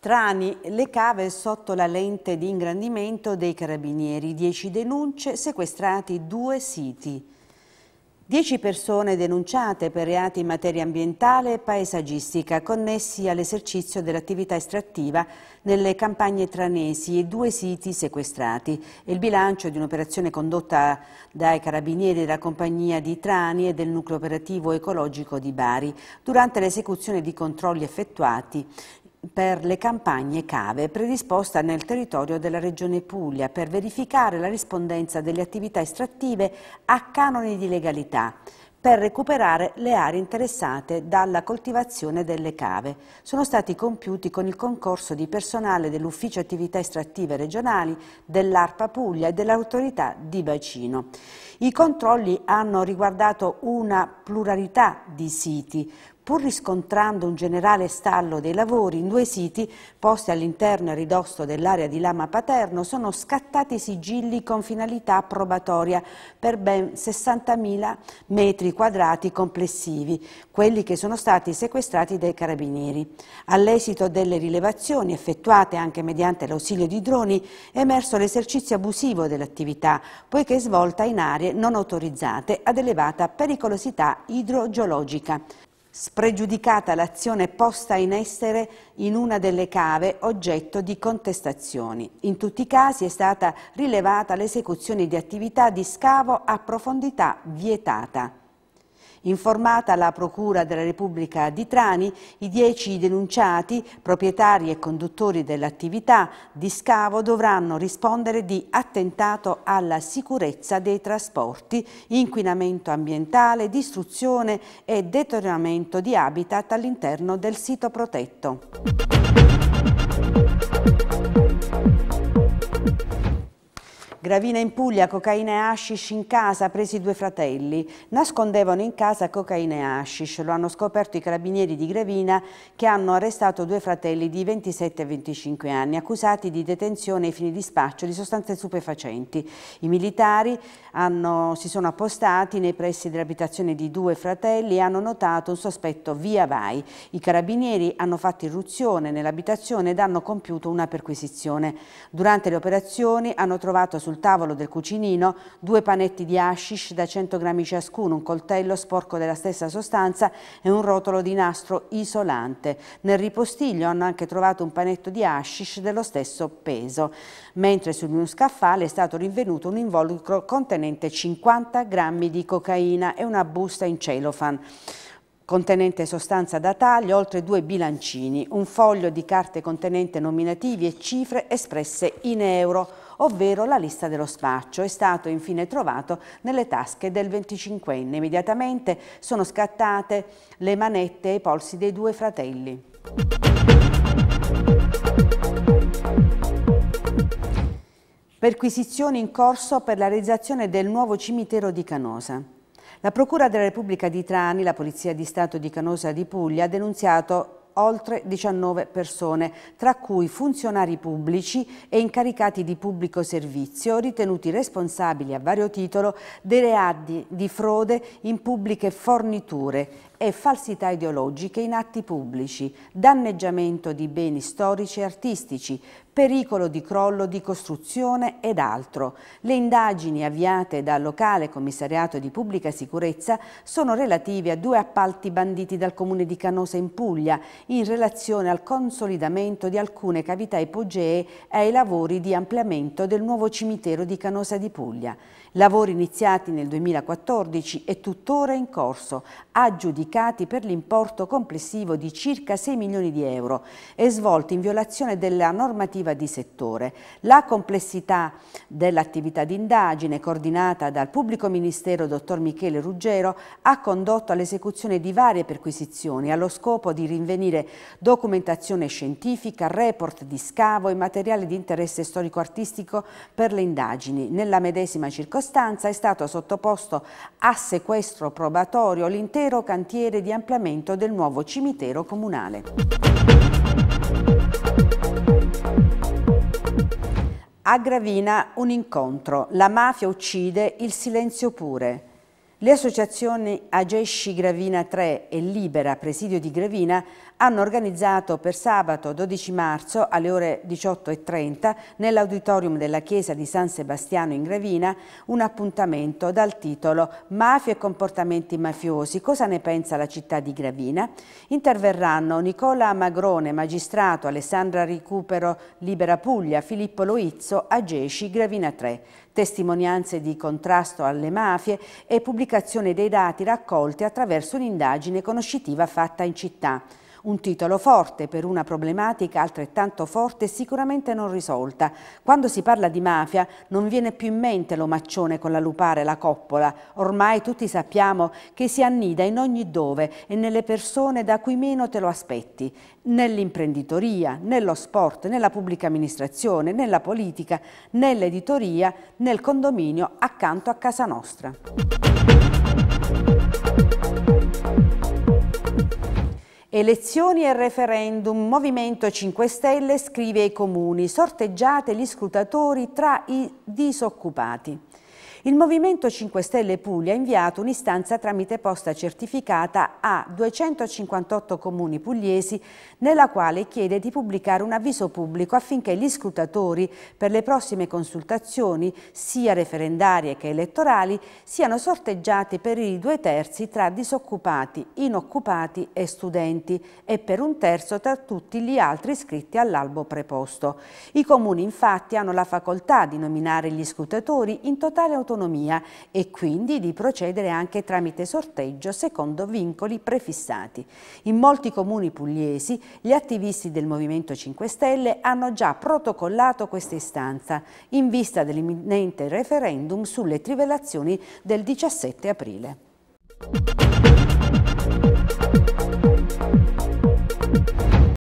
Trani, le cave sotto la lente di ingrandimento dei carabinieri, 10 denunce, sequestrati due siti. Dieci persone denunciate per reati in materia ambientale e paesaggistica connessi all'esercizio dell'attività estrattiva nelle campagne tranesi e due siti sequestrati. Il bilancio di un'operazione condotta dai carabinieri della compagnia di Trani e del nucleo operativo ecologico di Bari durante l'esecuzione di controlli effettuati per le campagne cave predisposta nel territorio della Regione Puglia per verificare la rispondenza delle attività estrattive a canoni di legalità per recuperare le aree interessate dalla coltivazione delle cave. Sono stati compiuti con il concorso di personale dell'Ufficio Attività Estrattive Regionali, dell'ARPA Puglia e dell'Autorità di Bacino. I controlli hanno riguardato una pluralità di siti, pur riscontrando un generale stallo dei lavori, in due siti posti all'interno e ridosso dell'area di Lama Paterno sono scattati sigilli con finalità probatoria per ben 60.000 metri quadrati complessivi, quelli che sono stati sequestrati dai carabinieri. All'esito delle rilevazioni effettuate anche mediante l'ausilio di droni è emerso l'esercizio abusivo dell'attività, poiché svolta in aree non autorizzate ad elevata pericolosità idrogeologica spregiudicata l'azione posta in essere in una delle cave oggetto di contestazioni. In tutti i casi è stata rilevata l'esecuzione di attività di scavo a profondità vietata. Informata la Procura della Repubblica di Trani, i dieci denunciati, proprietari e conduttori dell'attività di scavo, dovranno rispondere di attentato alla sicurezza dei trasporti, inquinamento ambientale, distruzione e deterioramento di habitat all'interno del sito protetto. Gravina in Puglia, cocaina e hashish in casa, presi due fratelli. Nascondevano in casa cocaina e hashish, lo hanno scoperto i carabinieri di Gravina che hanno arrestato due fratelli di 27 e 25 anni, accusati di detenzione ai fini di spaccio di sostanze stupefacenti. I militari hanno, si sono appostati nei pressi dell'abitazione di due fratelli e hanno notato un sospetto via vai. I carabinieri hanno fatto irruzione nell'abitazione ed hanno compiuto una perquisizione. Durante le operazioni hanno trovato sul sul tavolo del cucinino due panetti di hashish da 100 grammi ciascuno, un coltello sporco della stessa sostanza e un rotolo di nastro isolante. Nel ripostiglio hanno anche trovato un panetto di hashish dello stesso peso, mentre sul mio scaffale è stato rinvenuto un involucro contenente 50 grammi di cocaina e una busta in celofan contenente sostanza da taglio, oltre due bilancini, un foglio di carte contenente nominativi e cifre espresse in euro, ovvero la lista dello spaccio. È stato infine trovato nelle tasche del 25enne. Immediatamente sono scattate le manette e i polsi dei due fratelli. Perquisizioni in corso per la realizzazione del nuovo cimitero di Canosa. La Procura della Repubblica di Trani, la Polizia di Stato di Canosa di Puglia, ha denunziato oltre 19 persone, tra cui funzionari pubblici e incaricati di pubblico servizio ritenuti responsabili a vario titolo dei reati di frode in pubbliche forniture e falsità ideologiche in atti pubblici, danneggiamento di beni storici e artistici, pericolo di crollo di costruzione ed altro. Le indagini avviate dal locale commissariato di pubblica sicurezza sono relative a due appalti banditi dal comune di Canosa in Puglia in relazione al consolidamento di alcune cavità ipogee e ai lavori di ampliamento del nuovo cimitero di Canosa di Puglia. Lavori iniziati nel 2014 e tuttora in corso, aggiudicati giudicati per l'importo complessivo di circa 6 milioni di euro e svolti in violazione della normativa di settore. La complessità dell'attività di indagine coordinata dal pubblico ministero dottor Michele Ruggero ha condotto all'esecuzione di varie perquisizioni allo scopo di rinvenire documentazione scientifica, report di scavo e materiale di interesse storico-artistico per le indagini. Nella medesima circostanza è stato sottoposto a sequestro probatorio l'intero cantiere cantiere di ampliamento del nuovo cimitero comunale. A Gravina un incontro. La mafia uccide il silenzio pure. Le associazioni Agesci Gravina 3 e Libera Presidio di Gravina hanno organizzato per sabato 12 marzo alle ore 18.30 nell'auditorium della chiesa di San Sebastiano in Gravina un appuntamento dal titolo Mafia e comportamenti mafiosi, cosa ne pensa la città di Gravina? Interverranno Nicola Magrone, magistrato, Alessandra Ricupero, Libera Puglia, Filippo Loizzo, Agesci Gravina 3 testimonianze di contrasto alle mafie e pubblicazione dei dati raccolti attraverso un'indagine conoscitiva fatta in città. Un titolo forte per una problematica altrettanto forte e sicuramente non risolta. Quando si parla di mafia non viene più in mente l'omaccione con la lupare e la coppola. Ormai tutti sappiamo che si annida in ogni dove e nelle persone da cui meno te lo aspetti. Nell'imprenditoria, nello sport, nella pubblica amministrazione, nella politica, nell'editoria, nel condominio accanto a casa nostra. Elezioni e referendum, Movimento 5 Stelle scrive ai comuni, sorteggiate gli scrutatori tra i disoccupati. Il Movimento 5 Stelle Puglia ha inviato un'istanza tramite posta certificata a 258 comuni pugliesi nella quale chiede di pubblicare un avviso pubblico affinché gli scrutatori per le prossime consultazioni, sia referendarie che elettorali, siano sorteggiati per i due terzi tra disoccupati, inoccupati e studenti e per un terzo tra tutti gli altri iscritti all'albo preposto. I comuni infatti hanno la facoltà di nominare gli scrutatori in totale autonomia dell'autonomia e quindi di procedere anche tramite sorteggio secondo vincoli prefissati. In molti comuni pugliesi gli attivisti del Movimento 5 Stelle hanno già protocollato questa istanza in vista dell'imminente referendum sulle trivelazioni del 17 aprile.